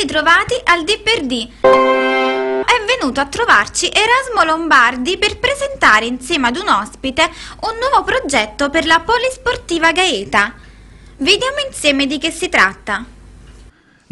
ritrovati al D per D. È venuto a trovarci Erasmo Lombardi per presentare insieme ad un ospite un nuovo progetto per la Polisportiva Gaeta. Vediamo insieme di che si tratta.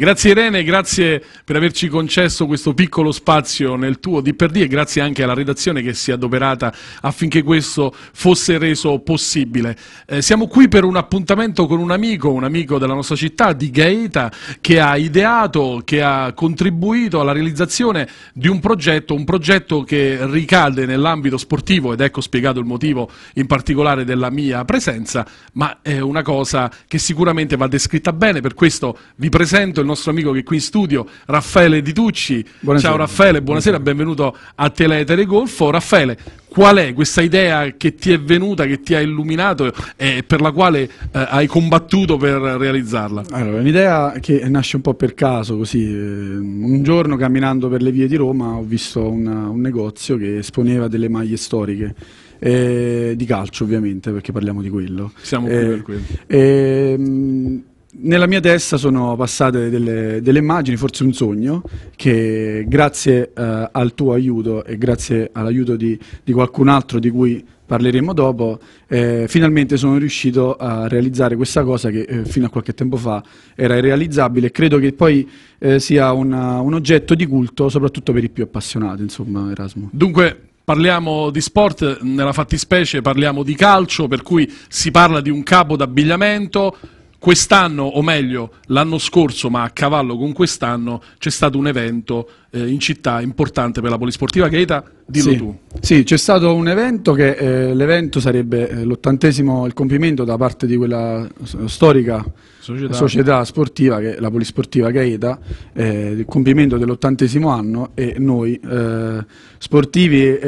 Grazie Irene, grazie per averci concesso questo piccolo spazio nel tuo di per di e grazie anche alla redazione che si è adoperata affinché questo fosse reso possibile. Eh, siamo qui per un appuntamento con un amico, un amico della nostra città, di Gaeta, che ha ideato, che ha contribuito alla realizzazione di un progetto, un progetto che ricade nell'ambito sportivo ed ecco spiegato il motivo in particolare della mia presenza, ma è una cosa che sicuramente va descritta bene, per questo vi presento il nostro amico che è qui in studio, Raffaele Di Tucci. Buonasera. Ciao Raffaele, buonasera, benvenuto a Teletere Golfo. Raffaele, qual è questa idea che ti è venuta, che ti ha illuminato e per la quale eh, hai combattuto per realizzarla? Allora, un'idea che nasce un po' per caso, così. Eh, un giorno camminando per le vie di Roma ho visto una, un negozio che esponeva delle maglie storiche. Eh, di calcio ovviamente perché parliamo di quello siamo qui eh, per quello eh, nella mia testa sono passate delle, delle, immagini, forse un sogno, che grazie eh, al tuo aiuto e grazie all'aiuto di, di, qualcun altro di cui parleremo dopo, eh, finalmente sono riuscito a realizzare questa cosa che eh, fino a qualche tempo fa era irrealizzabile. Credo che poi eh, sia una, un oggetto di culto, soprattutto per i più appassionati, insomma, Erasmo. Dunque, parliamo di sport, nella fattispecie parliamo di calcio, per cui si parla di un capo d'abbigliamento Quest'anno, o meglio l'anno scorso, ma a cavallo con quest'anno, c'è stato un evento eh, in città importante per la polisportiva Gaeta Dillo sì. tu. Sì, c'è stato un evento che eh, l'evento sarebbe eh, l'ottantesimo, il compimento da parte di quella storica società, società sportiva, che, la polisportiva Gaeta, eh, il compimento dell'ottantesimo anno e noi eh, sportivi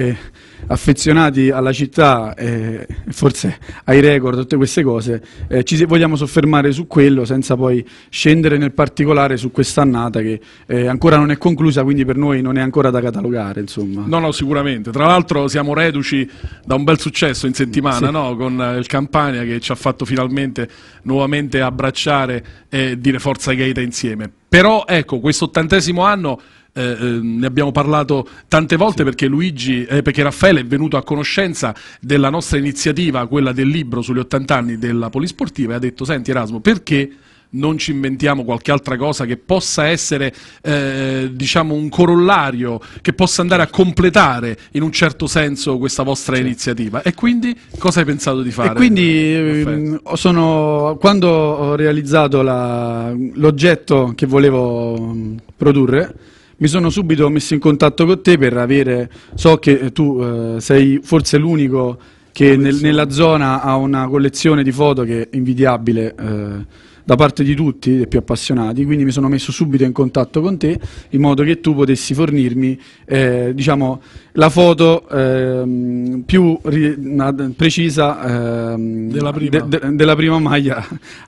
affezionati alla città, eh, forse ai record, tutte queste cose, ci vogliamo soffermare su quello senza poi scendere nel particolare su quest'annata che ancora non è conclusa, quindi per noi non è ancora da catalogare. Insomma. No, no, sicuramente sicuramente. Tra l'altro siamo reduci da un bel successo in settimana sì. no? con eh, il Campania che ci ha fatto finalmente nuovamente abbracciare e dire forza Gaeta insieme. Però ecco, questo ottantesimo anno eh, ehm, ne abbiamo parlato tante volte sì. perché, Luigi, eh, perché Raffaele è venuto a conoscenza della nostra iniziativa, quella del libro sugli 80 anni della Polisportiva, e ha detto, senti Erasmo, perché non ci inventiamo qualche altra cosa che possa essere eh, diciamo un corollario, che possa andare a certo. completare in un certo senso questa vostra sì. Certo. iniziativa. E quindi cosa hai pensato di fare? E quindi eh, ehm, sono, quando ho realizzato l'oggetto che volevo mm, produrre, mi sono subito messo in contatto con te per avere, so che eh, tu eh, sei forse l'unico che nel, nella zona ha una collezione di foto che è invidiabile. Eh, da parte di tutti, dei più appassionati, quindi mi sono messo subito in contatto con te in modo che tu potessi fornirmi eh, diciamo, la foto eh, più precisa eh, della, prima. De de della, prima. maglia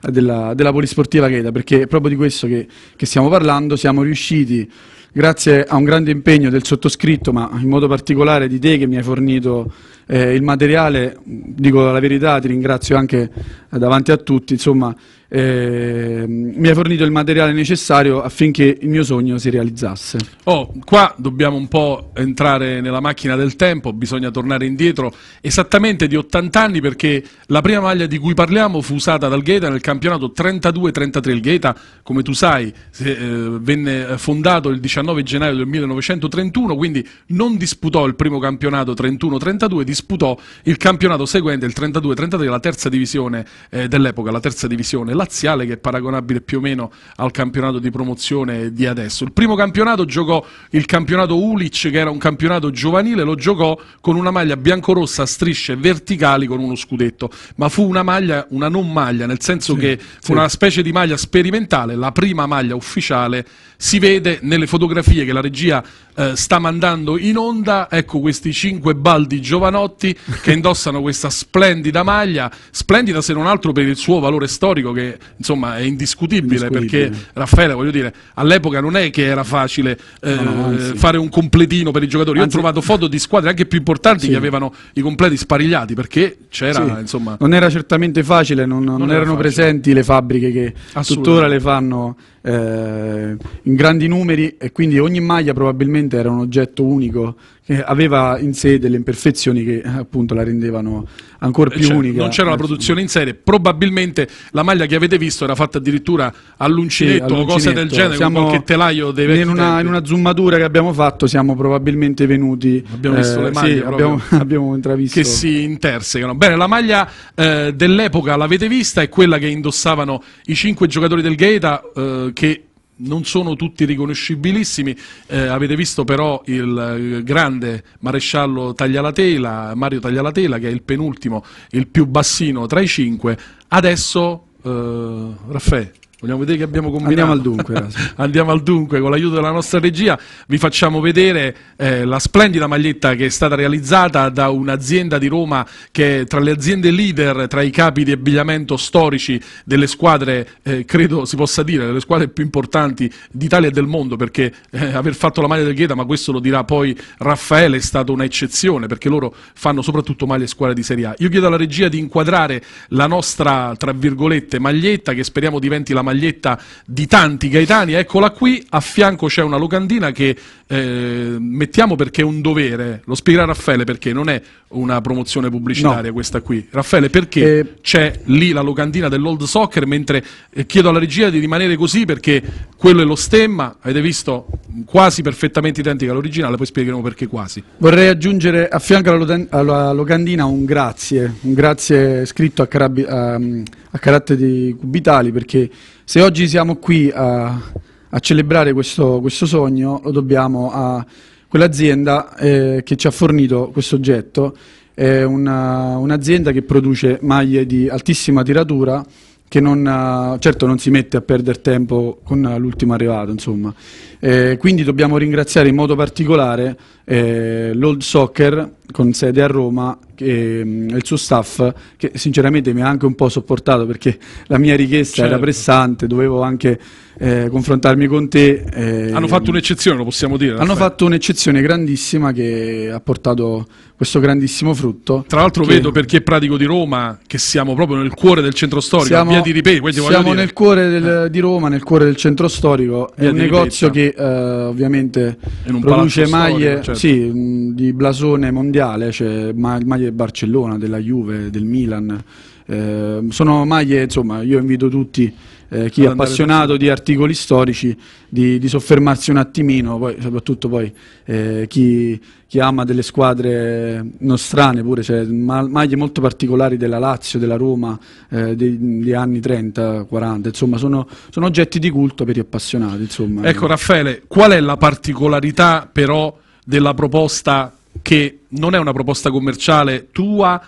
della, della polisportiva Cheda, perché è proprio di questo che, che stiamo parlando, siamo riusciti grazie a un grande impegno del sottoscritto, ma in modo particolare di te che mi hai fornito eh, il materiale, dico la verità, ti ringrazio anche davanti a tutti, insomma Ehm, mi ha fornito il materiale necessario affinché il mio sogno si realizzasse. Oh, qua dobbiamo un po' entrare nella macchina del tempo, bisogna tornare indietro esattamente di 80 anni perché la prima maglia di cui parliamo fu usata dal Gaeta nel campionato 32-33. Il Gaeta, come tu sai, se, eh, venne fondato il 19 gennaio del 1931, quindi non disputò il primo campionato 31-32, disputò il campionato seguente, il 32-33, la terza divisione eh, dell'epoca, la terza divisione la laziale che è paragonabile più o meno al campionato di promozione di adesso. Il primo campionato giocò il campionato Ulic, che era un campionato giovanile, lo giocò con una maglia biancorossa a strisce verticali con uno scudetto, ma fu una maglia, una non maglia, nel senso sì, che fu sì. una specie di maglia sperimentale, la prima maglia ufficiale si vede nelle fotografie che la regia eh, sta mandando in onda, ecco questi cinque baldi giovanotti che indossano questa splendida maglia, splendida se non altro per il suo valore storico che insomma è indiscutibile, indiscutibile. perché Raffaele, voglio dire, all'epoca non è che era facile eh, no, fare un completino per i giocatori, anzi, ho trovato foto di squadre anche più importanti sì. che avevano i completi sparigliati perché c'era sì. insomma... Non era certamente facile, non, non, non erano facile. presenti le fabbriche che tuttora le fanno eh, in in grandi numeri e quindi ogni maglia probabilmente era un oggetto unico che aveva in sé delle imperfezioni che eh, appunto la rendevano ancora più eh, cioè, unica. Non c'era la eh, produzione in serie, probabilmente la maglia che avete visto era fatta addirittura all'uncinetto, sì, o cose del genere, siamo con qualche telaio dei vecchi in una, in una zoomatura che abbiamo fatto siamo probabilmente venuti... Abbiamo eh, le maglie, sì, abbiamo, abbiamo, intravisto... Che si intersecano. Bene, la maglia eh, dell'epoca l'avete vista, è quella che indossavano i cinque giocatori del Gaeta eh, che non sono tutti riconoscibilissimi, eh, avete visto però il eh, grande maresciallo Taglialatela, Mario Taglialatela che è il penultimo, il più bassino tra i cinque, adesso eh, Raffaele Vogliamo vedere che abbiamo combinato? Andiamo al dunque. Andiamo al dunque, con l'aiuto della nostra regia vi facciamo vedere eh, la splendida maglietta che è stata realizzata da un'azienda di Roma che è tra le aziende leader, tra i capi di abbigliamento storici delle squadre, eh, credo si possa dire, delle squadre più importanti d'Italia e del mondo, perché eh, aver fatto la maglia del Gheta, ma questo lo dirà poi Raffaele, è stata un'eccezione, perché loro fanno soprattutto maglie e squadre di Serie A. Io chiedo alla regia di inquadrare la nostra, tra virgolette, maglietta che speriamo diventi la maglietta maglietta di tanti Gaetani, eccola qui, a fianco c'è una locandina che eh, mettiamo perché è un dovere, lo spiegherà Raffaele perché non è una promozione pubblicitaria no. questa qui. Raffaele perché eh... c'è lì la locandina dell'Old Soccer mentre eh, chiedo alla regia di rimanere così perché quello è lo stemma, avete visto quasi perfettamente identica all'originale, poi spiegheremo perché quasi. Vorrei aggiungere a fianco alla, locandina un grazie, un grazie scritto a, Carab- a caratteri cubitali perché se oggi siamo qui a, a celebrare questo, questo, sogno lo dobbiamo a quell'azienda eh, che ci ha fornito questo oggetto, è un'azienda un che produce maglie di altissima tiratura che non, certo non si mette a perdere tempo con l'ultimo arrivato, insomma. Eh, quindi dobbiamo ringraziare in modo particolare eh, l'Old Soccer con sede a Roma e ehm, mm, il suo staff che sinceramente mi ha anche un po' sopportato perché la mia richiesta certo. era pressante, dovevo anche eh, confrontarmi con te. Eh, hanno fatto un'eccezione, lo possiamo dire. Hanno fatto un'eccezione grandissima che ha portato questo grandissimo frutto. Tra l'altro vedo perché pratico di Roma che siamo proprio nel cuore del centro storico, siamo, via di Ripeti. Siamo nel cuore del, eh. di Roma, nel cuore del centro storico, è un negozio ripeta. che eh, ovviamente produce maglie. Storico, certo certo. Sì, mm, di blasone mondiale, c'è cioè maglie Barcellona, della Juve, del Milan. Eh, sono maglie, insomma, io invito tutti, eh, chi è appassionato di articoli storici, di, di, soffermarsi un attimino, poi, soprattutto poi eh, chi, chi, ama delle squadre nostrane pure, cioè, maglie molto particolari della Lazio, della Roma, eh, degli anni 30, 40, insomma, sono, sono, oggetti di culto per gli appassionati. Insomma. Ecco Raffaele, qual è la particolarità però della proposta che non è una proposta commerciale tua,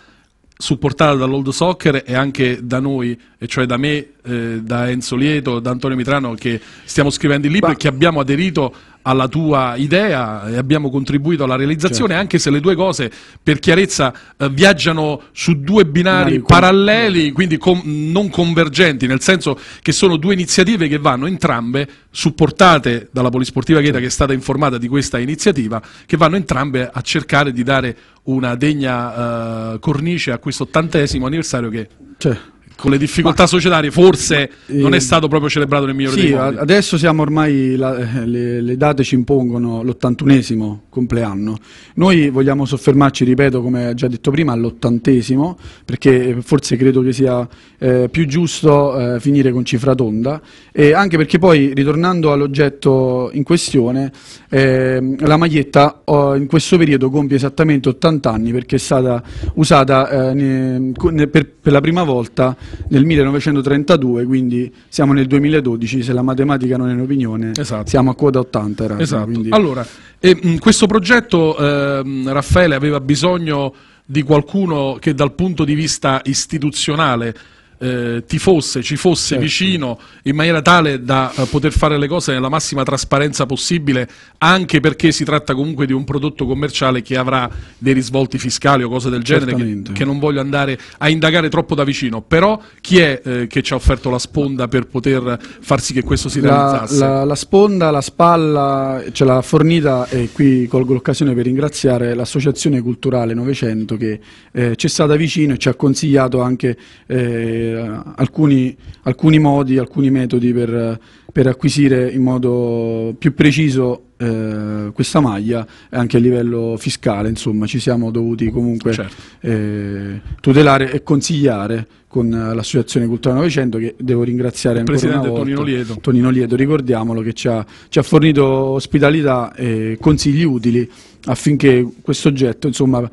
supportata dall'Old Soccer e anche da noi, e cioè da me, eh, da Enzo Lieto, da Antonio Mitrano, che stiamo scrivendo il libro e che abbiamo aderito alla tua idea e abbiamo contribuito alla realizzazione, certo. anche se le due cose per chiarezza eh, viaggiano su due binari, binari paralleli, quindi com non convergenti, nel senso che sono due iniziative che vanno entrambe supportate dalla Polisportiva Cheta che è stata informata di questa iniziativa, che vanno entrambe a cercare di dare una degna eh, cornice a questo ottantesimo anniversario che... Certo con le difficoltà Ma, societarie forse eh, non è eh, stato proprio celebrato nel migliore sì, dei modi. adesso siamo ormai, la, eh, le, le, date ci impongono l'81esimo compleanno. Noi vogliamo soffermarci, ripeto, come già detto prima, all'ottantesimo perché forse credo che sia eh, più giusto eh, finire con cifra tonda, e anche perché poi, ritornando all'oggetto in questione, ehm, la maglietta oh, in questo periodo compie esattamente 80 anni, perché è stata usata eh, ne, per, per la prima volta nel 1932, quindi siamo nel 2012, se la matematica non è un'opinione, esatto. siamo a quota 80. Erasmo, esatto. Quindi... Allora, e, mh, mm, questo progetto, eh, Raffaele, aveva bisogno di qualcuno che dal punto di vista istituzionale eh, ti fosse, ci fosse certo. vicino in maniera tale da eh, poter fare le cose nella massima trasparenza possibile, anche perché si tratta comunque di un prodotto commerciale che avrà dei risvolti fiscali o cose del genere che, che, non voglio andare a indagare troppo da vicino. Però chi è eh, che ci ha offerto la sponda per poter far sì che questo si realizzasse? La, la, la sponda, la spalla ce l'ha fornita e qui colgo l'occasione per ringraziare l'associazione culturale Novecento che eh, ci è stata vicino e ci ha consigliato anche eh, eh, alcuni, alcuni, modi, alcuni metodi per, per, acquisire in modo più preciso eh, questa maglia eh, anche a livello fiscale, insomma ci siamo dovuti comunque certo. eh, tutelare e consigliare con eh, l'Associazione Cultura 900 che devo ringraziare Il ancora Presidente una volta, Tonino Lieto. Tonino Lieto, ricordiamolo che ci ha, ci ha fornito ospitalità e consigli utili affinché questo oggetto, insomma,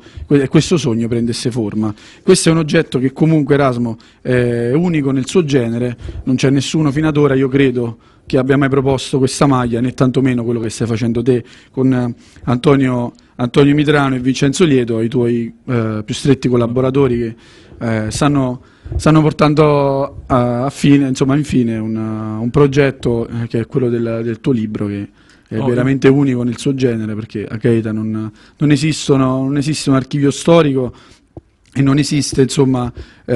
questo sogno prendesse forma. Questo è un oggetto che comunque Erasmo è unico nel suo genere, non c'è nessuno fino ad ora, io credo, che abbia mai proposto questa maglia, né tantomeno quello che stai facendo te con eh, Antonio, Antonio Mitrano e Vincenzo Lieto, i tuoi eh, più stretti collaboratori che eh, stanno, stanno, portando a, a fine, insomma, infine una, un progetto eh, che è quello del, del tuo libro che è oh, veramente unico nel suo genere perché a Keita non, non, esistono, non esiste un archivio storico e non esiste insomma, eh,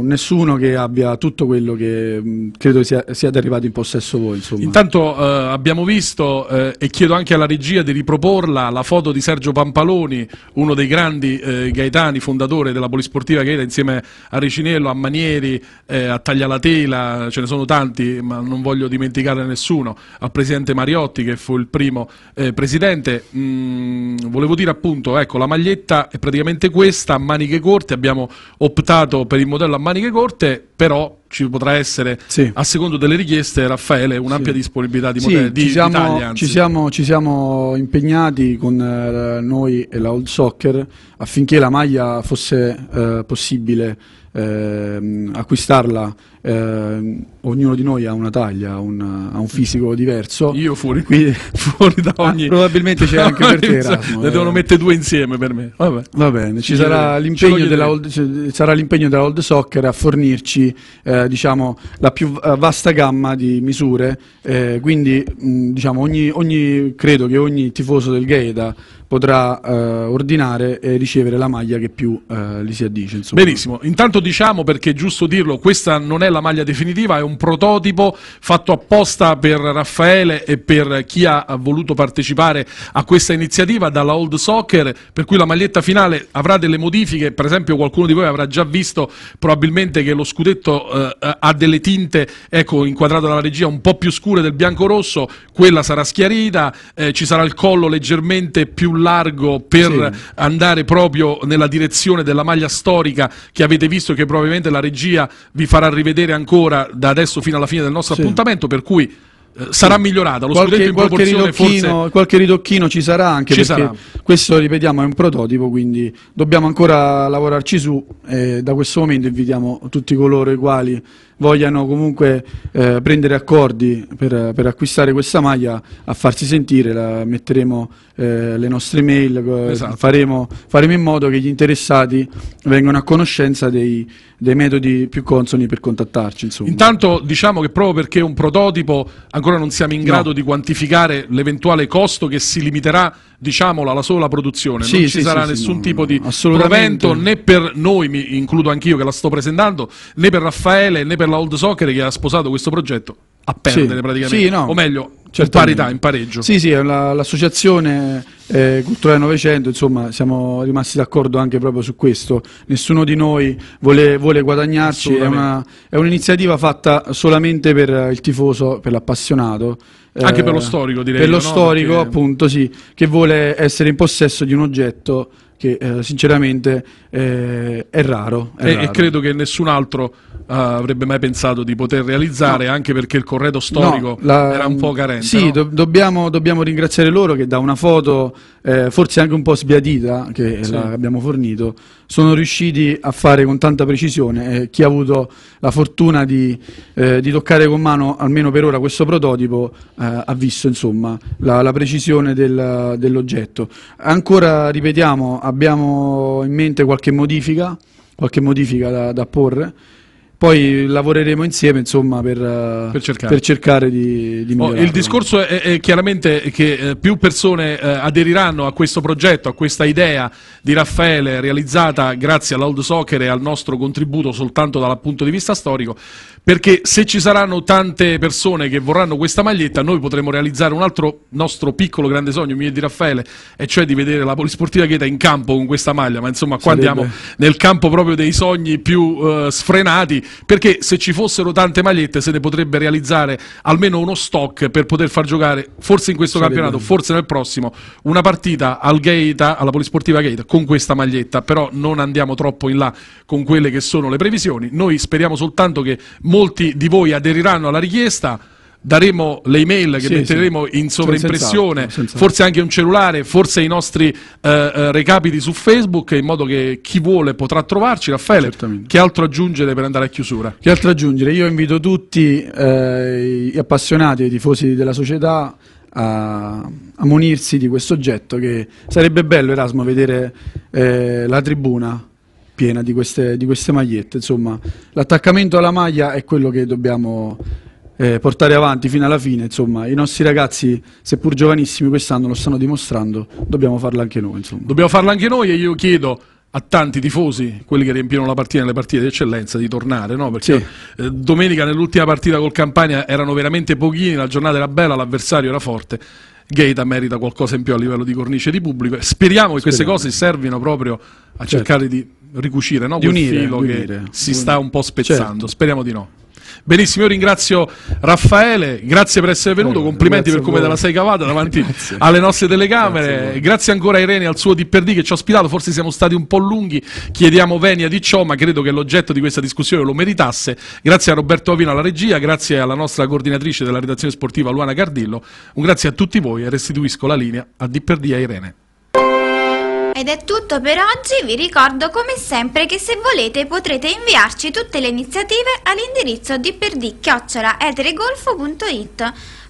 nessuno che abbia tutto quello che mh, mm, credo sia, siate arrivati in possesso voi insomma. intanto eh, abbiamo visto eh, e chiedo anche alla regia di riproporla la foto di Sergio Pampaloni uno dei grandi eh, gaetani fondatore della polisportiva Gaeta insieme a Ricinello, a Manieri eh, a Taglialatela, ce ne sono tanti ma non voglio dimenticare nessuno al presidente Mariotti che fu il primo eh, presidente mh, mm, volevo dire appunto ecco la maglietta è praticamente questa maniche corte corte, abbiamo optato per il modello a maniche corte però ci potrà essere, sì. a secondo delle richieste, Raffaele, un'ampia sì. disponibilità di, modelli, sì, di, ci siamo, Italia, ci, siamo, ci siamo, impegnati con eh, noi e la Old Soccer affinché la maglia fosse eh, possibile eh, acquistarla. Ehm, ognuno di noi ha una taglia, un, ha un fisico diverso. Io fuori, Quindi, fuori da ah, ogni... Ah, probabilmente c'è anche per te Erasmo. Ne devono mettere due insieme per me. Vabbè. Va bene, ci, ci sarà l'impegno della old, sarà della old Soccer a fornirci eh, diciamo, la più eh, vasta gamma di misure, eh, quindi mh, mm, diciamo, ogni, ogni, credo che ogni tifoso del Gaeta potrà eh, ordinare e ricevere la maglia che più eh, gli si addice. Insomma. Benissimo, intanto diciamo perché è giusto dirlo, questa non è la maglia definitiva, è un prototipo fatto apposta per Raffaele e per chi ha voluto partecipare a questa iniziativa dalla Old Soccer, per cui la maglietta finale avrà delle modifiche, per esempio qualcuno di voi avrà già visto probabilmente che lo scudetto eh, ha delle tinte, ecco inquadrato dalla regia, un po' più scure del bianco-rosso, quella sarà schiarita, eh, ci sarà il collo leggermente più largo per sì. andare proprio nella direzione della maglia storica che avete visto che probabilmente la regia vi farà rivedere ancora da adesso fino alla fine del nostro sì. appuntamento, per cui eh, sarà migliorata lo qualche, in qualche ridocchino, forse... qualche ritocchino ci sarà anche ci perché sarà. questo ripetiamo è un prototipo quindi dobbiamo ancora lavorarci su e da questo momento invitiamo tutti coloro i quali vogliano comunque eh, prendere accordi per, per, acquistare questa maglia a farsi sentire, la, metteremo eh, le nostre mail, esatto. faremo, faremo, in modo che gli interessati vengano a conoscenza dei, dei metodi più consoni per contattarci. Insomma. Intanto diciamo che proprio perché è un prototipo ancora non siamo in grado no. di quantificare l'eventuale costo che si limiterà diciamolo alla sola produzione, sì, non ci sì, sarà sì, nessun no, tipo di provento né per noi, mi includo anch'io che la sto presentando, né per Raffaele né per la Old Soccer che ha sposato questo progetto a perdere sì, praticamente, sì, no, o meglio, in parità, in pareggio. Sì, sì, l'associazione eh, culturale Novecento, insomma, siamo rimasti d'accordo anche proprio su questo. Nessuno di noi vuole, vuole guadagnarci, è, un'iniziativa fatta solamente per il tifoso, per l'appassionato. Eh, anche per lo eh, storico, direi. Per lo no? storico, Perché... appunto, sì, che vuole essere in possesso di un oggetto che eh, sinceramente eh, è, raro, è e, raro, e, credo che nessun altro uh, avrebbe mai pensato di poter realizzare, no. anche perché il corredo storico no, la, era un po' carente. Sì, no? do dobbiamo, dobbiamo, ringraziare loro che da una foto, eh, forse anche un po' sbiadita, che eh, sì. abbiamo fornito, sono riusciti a fare con tanta precisione. chi ha avuto la fortuna di, eh, di, toccare con mano, almeno per ora, questo prototipo, ha visto insomma, la, la precisione del, dell'oggetto. Ancora, ripetiamo, abbiamo in mente qualche modifica, qualche modifica da, da porre poi lavoreremo insieme insomma, per, eh, per, cercare. per, cercare. di, di migliorare. Oh, il discorso è, è chiaramente che eh, più persone eh, aderiranno a questo progetto, a questa idea di Raffaele realizzata grazie all'Old Soccer e al nostro contributo soltanto dal punto di vista storico, perché se ci saranno tante persone che vorranno questa maglietta noi potremo realizzare un altro nostro piccolo grande sogno, mio e di Raffaele, e cioè di vedere la Polisportiva Cheta in campo con questa maglia, ma insomma qua Sarebbe... andiamo nel campo proprio dei sogni più eh, sfrenati perché se ci fossero tante magliette se ne potrebbe realizzare almeno uno stock per poter far giocare, forse in questo sì, campionato, bene. forse nel prossimo, una partita al Gaeta, alla Polisportiva Gaeta, con questa maglietta, però non andiamo troppo in là con quelle che sono le previsioni. Noi speriamo soltanto che molti di voi aderiranno alla richiesta, daremo le email che sì, metteremo sì. in cioè, sovraimpressione, cioè, forse anche un cellulare, forse i nostri eh, eh, recapiti su Facebook, in modo che chi vuole potrà trovarci. Raffaele, Certamente. che altro aggiungere per andare a chiusura? Che altro aggiungere? Io invito tutti eh, gli appassionati, i tifosi della società a, a munirsi di questo oggetto che sarebbe bello Erasmo vedere eh, la tribuna piena di queste, di queste magliette insomma l'attaccamento alla maglia è quello che dobbiamo eh, portare avanti fino alla fine. Insomma, i nostri ragazzi, seppur giovanissimi, quest'anno lo stanno dimostrando, dobbiamo farlo anche noi. Insomma. Dobbiamo farlo anche noi e io chiedo a tanti tifosi, quelli che riempiono la partita nelle partite di eccellenza, di tornare, no? perché sì. eh, domenica nell'ultima partita col Campania erano veramente pochini, la giornata era bella, l'avversario era forte, Gaeta merita qualcosa in più a livello di cornice di pubblico, speriamo che queste speriamo. cose servino proprio a certo. cercare di ricucire no? di unire, filo di unire, che si sta un po' spezzando, certo. speriamo di no. Benissimo, io ringrazio Raffaele, grazie per essere venuto, eh, complimenti per come te la sei cavata davanti grazie. alle nostre telecamere, grazie, grazie, ancora a Irene al suo Dipper D che ci ha ospitato, forse siamo stati un po' lunghi, chiediamo venia di ciò, ma credo che l'oggetto di questa discussione lo meritasse. Grazie a Roberto Ovino alla regia, grazie alla nostra coordinatrice della redazione sportiva Luana Cardillo, un grazie a tutti voi e restituisco la linea a Dipper D a Irene. Ed è tutto per oggi, vi ricordo come sempre che se volete potrete inviarci tutte le iniziative all'indirizzo di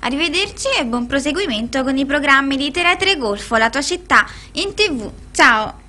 Arrivederci e buon proseguimento con i programmi di Tere Golfo, la tua città, in tv. Ciao!